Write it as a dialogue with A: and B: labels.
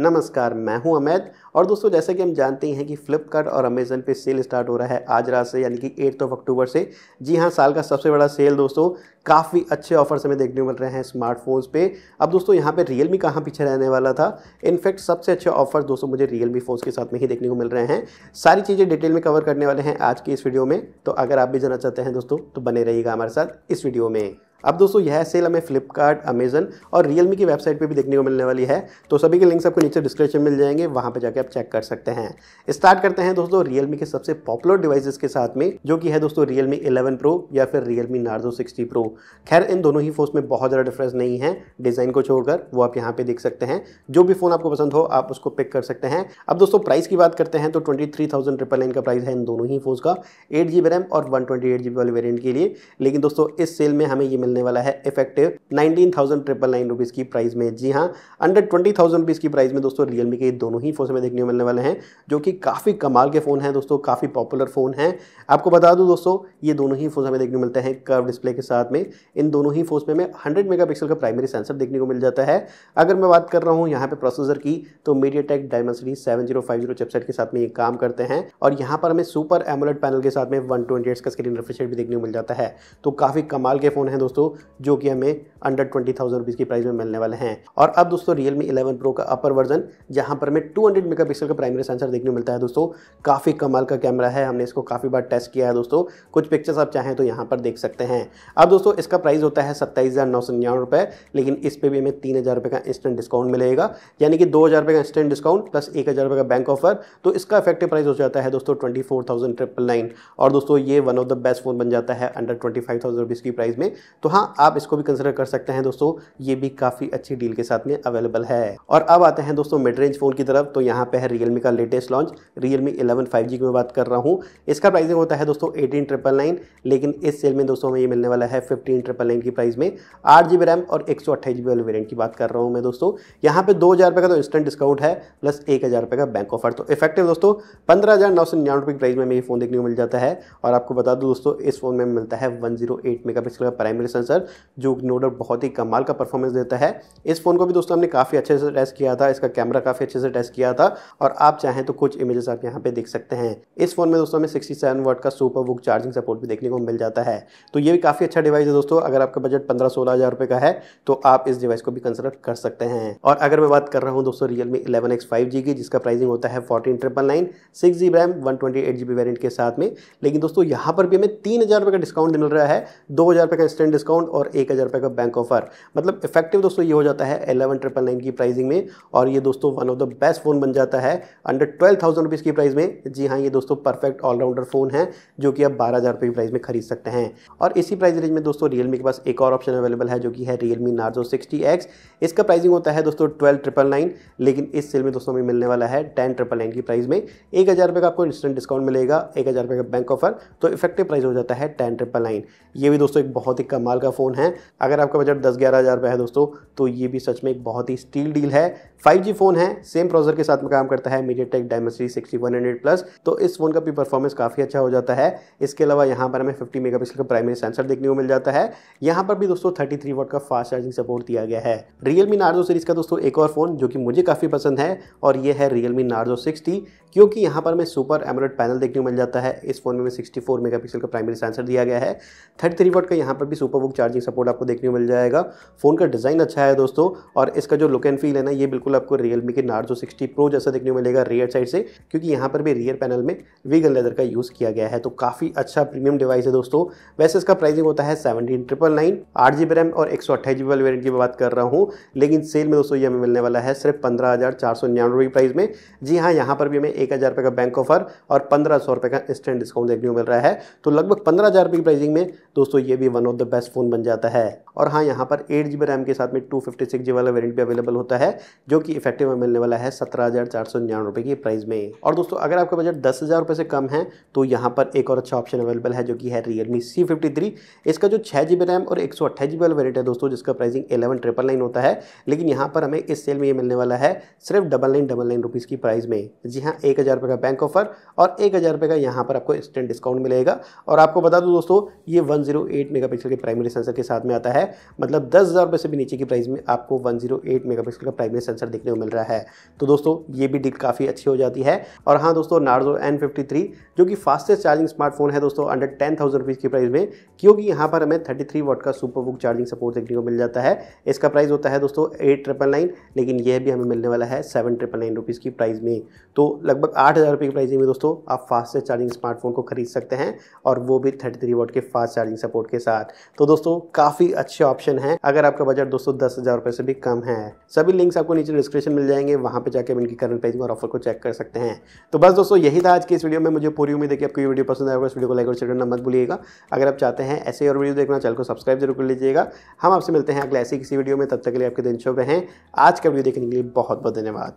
A: नमस्कार मैं हूं अमैद और दोस्तों जैसे कि हम जानते हैं कि फ्लिपकार्ट और अमेजन पे सेल स्टार्ट हो रहा है आज रात से यानी कि एट्थ ऑफ अक्टूबर से जी हाँ साल का सबसे बड़ा सेल दोस्तों काफ़ी अच्छे ऑफर्स हमें देखने मिल रहे हैं स्मार्टफोन्स पे अब दोस्तों यहाँ पे रियल मी कहाँ पीछे रहने वाला था इनफैक्ट सबसे अच्छे ऑफर्स दोस्तों मुझे रियल मी फ़ोन्स के साथ में ही देखने को मिल रहे हैं सारी चीज़ें डिटेल में कवर करने वाले हैं आज की इस वीडियो में तो अगर आप भी जाना चाहते हैं दोस्तों तो बने रहिएगा हमारे साथ इस वीडियो में अब दोस्तों यह सेल हमें फ्लिपकार्ट अमेजन और रियलमी की वेबसाइट पे भी देखने को मिलने वाली है तो सभी के लिंक्स आपको नीचे डिस्क्रिप्शन मिल जाएंगे वहां पे जाके आप चेक कर सकते हैं स्टार्ट करते हैं दोस्तों रियलमी के सबसे पॉपुलर डिवाइसेस के साथ में जो कि है दोस्तों रियलमी इलेवन प्रो या फिर रियलमी नार्जो सिक्सटी प्रो खैर इन दोनों ही फोन में बहुत ज़्यादा डिफरेंस नहीं है डिज़ाइन को छोड़कर वो आप यहाँ पे देख सकते हैं जो भी फ़ोन आपको पसंद हो आप उसको पिक कर सकते हैं अब दोस्तों प्राइस की बात करते हैं तो ट्वेंटी थ्री थाउजेंड ट्रिपल का प्राइस है इन दोनों ही फोन का एट जी बी रैम और one twenty eight G B वाले वेरियंट के लिए लेकिन दोस्तों इस सेल में हमें ये मिलने वाला है effective nineteen thousand triple nine rupees की प्राइस में जी हाँ अंडर ट्वेंटी थाउजेंड रुपीज़ की प्राइस में दोस्तों रियलमी के दोनों ही फ़ोन में देखने मिलने वाले हैं जो कि काफ़ी कमाल के फ़ोन हैं दोस्तों काफ़ी पॉपुलर फ़ोन हैं आपको बता दूँ दोस्तों ये दोनों ही फ़ोन हमें देखने मिलते हैं कर्व डिस्प्ले के साथ में इन दोनों ही फ़ोन में हमें हंड्रेड मेगा का प्राइमरी सेंसर देखने को मिल जाता है अगर मैं बात कर रहा हूँ यहाँ पर प्रोसेसर की तो MediaTek Dimensity seven zero five zero chipset के साथ में ये काम करते हैं और यहाँ पर हमें सुपर एमोलेट पैनल के साथ में वन ट्वेंटी का स्क्रीन रिफ्रेश भी देखने को मिल जाता है तो काफ़ी कमाल के फ़ोन हैं दोस्तों दोस्तों जो कि हमें अंडर ट्वेंटी थाउजेंड रुपीज़ की प्राइस में मिलने वाले हैं और अब दोस्तों रियल मी इलेवन प्रो का अपर वर्जन जहाँ पर हमें टू हंड्रेड मेगा पिक्सल का प्राइमरी सेंसर देखने मिलता है दोस्तों काफ़ी कमाल का कैमरा है हमने इसको काफ़ी बार टेस्ट किया है दोस्तों कुछ पिक्चर्स आप चाहें तो यहाँ पर देख सकते हैं अब दोस्तों इसका प्राइस होता है सत्ताईस हज़ार नौ सौ निन्यानवे रुपये लेकिन इस पर भी हमें तीन हज़ार रुपये का इंस्टेंट डिस्काउंट मिलेगा यानी कि दो हज़ार रुपये का इंस्टेंट डिस्काउंट प्लस एक हज़ार रुपये का बैंक ऑफर तो इसका इफेक्टिव प्राइस हो जाता है दोस्तों twenty four thousand triple nine और दोस्तों ये one of the best phone बन जाता है under twenty five thousand rupees की प्राइस में तो तो हाँ आप इसको भी कंसिडर कर सकते हैं दोस्तों ये भी काफ़ी अच्छी डील के साथ में अवेलेबल है और अब आते हैं दोस्तों मिड रेंज फ़ोन की तरफ तो यहाँ पे है रियलमी का latest launch Realme eleven five G की मैं बात कर रहा हूँ इसका प्राइसिंग होता है दोस्तों एटीन ट्रिपल नाइन लेकिन इस सेल में दोस्तों हमें ये मिलने वाला है फिफ्टीन ट्रिपल नाइन की प्राइस में आठ जी बी रैम और एक सौ अट्ठाईस जी बी वाले वेरियंट की बात कर रहा हूँ मैं दोस्तों यहाँ पे दो हज़ार रुपये का तो इंस्टेंट डिस्काउंट है प्लस एक हज़ार रुपये का बैंक ऑफर तो इफेक्टिव दोस्तों पंद्रह हज़ार नौ सौ निन्यानवे रुपये की प्राइस में ये फ़ोन देखने को मिल जाता है और आपको बता दूँ दोस्तों इस फोन में मिलता है one zero eight megapixel का प्राइमरी प्रोसेसर जो नो डाउट बहुत ही कमाल का परफॉर्मेंस देता है इस फ़ोन को भी दोस्तों हमने काफ़ी अच्छे से टेस्ट किया था इसका कैमरा काफ़ी अच्छे से टेस्ट किया था और आप चाहें तो कुछ इमेजेस आप यहाँ पे देख सकते हैं इस फ़ोन में दोस्तों हमें सिक्सटी सेवन वर्ट का सुपर बुक चार्जिंग सपोर्ट भी देखने को मिल जाता है तो ये भी काफ़ी अच्छा डिवाइस है दोस्तों अगर आपका बजट पंद्रह सोलह हज़ार का है तो आप इस डिवाइस को भी कंसिडर कर सकते हैं और अगर मैं बात कर रहा हूँ दोस्तों रियल मी इलेवन की जिसका प्राइसिंग होता है fourteen triple nine six G RAM one twenty eight G B variant के साथ में लेकिन दोस्तों यहाँ पर भी हमें तीन हज़ार रुपये का डिस्काउंट मिल रहा है दो हज़ार रुपये का इंस्टेंट डिस्काउंट और एक हज़ार रुपये का बैंक ऑफर मतलब इफेक्टिव दोस्तों ये हो जाता है एलेवन ट्रिपल नाइन की प्राइसिंग में और ये दोस्तों one of the best phone बन जाता है अंडर ट्वेल्व थाउजेंड रुपीज़ की प्राइस में जी हाँ ये दोस्तों परफेक्ट ऑलराउंडर फ़ोन है जो कि आप बारह हज़ार रुपये की प्राइस में खरीद सकते हैं और इसी प्राइस रेंज में दोस्तों रियलमी के पास एक और ऑप्शन अवेलेबल है जो कि है रियलमी नार्जो सिक्सटी एक्स इसका प्राइसिंग होता है दोस्तों ट्वेल्व ट्रिपल नाइन लेकिन इस सेल में दोस्तों हमें मिलने वाला है टेन ट्रिपल नाइन की प्राइस में एक हज़ार रुपये का आपको इंस्टेंट डिस्काउंट मिलेगा एक हज़ार रुपये का बैंक ऑफर तो इफेक्टिव प्राइस हो जाता है टेन ट्रिपल नाइन ये भी दोस्तों एक बहुत ही कमाल साल का फ़ोन है अगर आपका बजट दस ग्यारह हज़ार रुपये है दोस्तों तो ये भी सच में एक बहुत ही स्टील डील है 5G फोन है सेम प्रोसेसर के साथ में काम करता है MediaTek Dimensity sixty plus तो इस फोन का भी परफॉर्मेंस काफ़ी अच्छा हो जाता है इसके अलावा यहाँ पर हमें फिफ्टी मेगा का प्राइमरी सेंसर देखने को मिल जाता है यहाँ पर भी दोस्तों थर्टी थ्री का फास्ट चार्जिंग सपोर्ट दिया गया है रियलमी नार्जो सीरीज़ का दोस्तों एक और फोन जो कि मुझे काफ़ी पसंद है और ये है रियलमी नार्जो सिक्सटी क्योंकि यहाँ पर हमें सुपर एमरोड पैनल देखने को मिल जाता है इस फोन में सिक्सटी फोर मेगा पिक्सल का प्राइमरी सेंसर दिया गया है थर्टी थ्री का यहाँ पर भी सुपर बुक चार्जिंग सपोर्ट आपको देखने को मिल जाएगा फोन का डिज़ाइन अच्छा है दोस्तों और इसका जो लुक एंड फील है ना ये बिल्कुल बिल्कुल आपको रियलमी के नार्जो सिक्सटी प्रो जैसा देखने को मिलेगा रियर साइड से क्योंकि यहाँ पर भी रियर पैनल में वीगन लेदर का यूज़ किया गया है तो काफ़ी अच्छा प्रीमियम डिवाइस है दोस्तों वैसे इसका प्राइसिंग होता है सेवनटीन ट्रिपल नाइन आठ जी बी रैम और एक सौ अट्ठाईस जी बी वाली वेरियंट की बात कर रहा हूँ लेकिन सेल में दोस्तों ये हमें मिलने वाला है सिर्फ पंद्रह हज़ार चार सौ निन्यानवे की प्राइस में जी हाँ यहाँ पर भी हमें एक हज़ार रुपये का बैंक ऑफर और पंद्रह सौ रुपये का इंस्टेंट डिस्काउंट देखने को मिल रहा है तो लगभग पंद्रह हज़ार रुपये की प्राइसिंग में दोस्तों ये भी one of the best phone बन जाता है और हाँ यहाँ पर एट जी बी रैम के साथ में टू फिफ्टी सिक्स जी वाला वेरियंट भी अवेलेबल होता है जो कि इफेक्टिव में मिलने वाला है सत्रह हज़ार चार सौ निन्यानवे रुपये की प्राइस में और दोस्तों अगर आपका बजट दस हज़ार रुपये से कम है तो यहाँ पर एक और अच्छा ऑप्शन अवेलेबल है जो कि है रियलमी सी फिफ्टी थ्री इसका जो छः जी बी रैम और एक सौ अट्ठाईस जी बी वाला वेरियंट है दोस्तों जिसका प्राइसिंग एलेवन ट्रिपल नाइन होता है लेकिन यहाँ पर हमें इस सेल में ये मिलने वाला है सिर्फ double nine double nine rupees की प्राइस में जी हाँ एक हज़ार रुपये का बैंक ऑफर और एक हज़ार रुपये का यहाँ पर आपको इंस्टेंट डिस्काउंट मिलेगा और आपको बता दूँ दोस्तों ये one zero eight megapixel के प्राइमरी सेंसर के साथ में आता है मतलब दस हज़ार रुपये से भी नीचे की प्राइस में आपको वन जीरो एट मेगापिक्सल का प्राइमरी सेंसर देखने को मिल रहा है तो दोस्तों ये भी डील काफ़ी अच्छी हो जाती है और हाँ दोस्तों नार्जो एन फिफ्टी थ्री जो कि फास्टेस्ट चार्जिंग स्मार्टफोन है दोस्तों अंडर टेन थाउजेंड रुपीज़ की प्राइस में क्योंकि यहाँ पर हमें थर्टी थ्री वॉट का सुपर बुक चार्जिंग सपोर्ट देखने को मिल जाता है इसका प्राइस होता है दोस्तों एट ट्रिपल नाइन लेकिन यह भी हमें मिलने वाला है सेवन ट्रिपल नाइन रुपीज़ की प्राइस में तो लगभग आठ हज़ार रुपये की प्राइस में दोस्तों आप फास्टेस्ट चार्जिंग स्मार्टफोन को खरीद सकते हैं और वो भी थर्टी थ्री वॉट के फास्ट चार्जिंग सपोर्ट के साथ तो दोस्तों काफ़ी अच्छी अच्छे ऑप्शन है अगर आपका बजट दोस्तों दस हज़ार रुपये से भी कम है सभी लिंक्स आपको नीचे डिस्क्रिप्शन मिल जाएंगे वहाँ पे जाकर इनकी करंट पेज और ऑफर को चेक कर सकते हैं तो बस दोस्तों यही था आज की इस वीडियो में मुझे पूरी उम्मीद है कि आपको ये वीडियो पसंद आएगा इस वीडियो को लाइक और शेयर करना मत भूलिएगा अगर आप चाहते हैं ऐसे और वीडियो देखना चैनल को सब्सक्राइब जरूर कर लीजिएगा हम आपसे मिलते हैं अगले ऐसी किसी वीडियो में तब तक के लिए आपके दिन शुभ हैं आज का वीडियो देखने के लिए बहुत बहुत धन्यवाद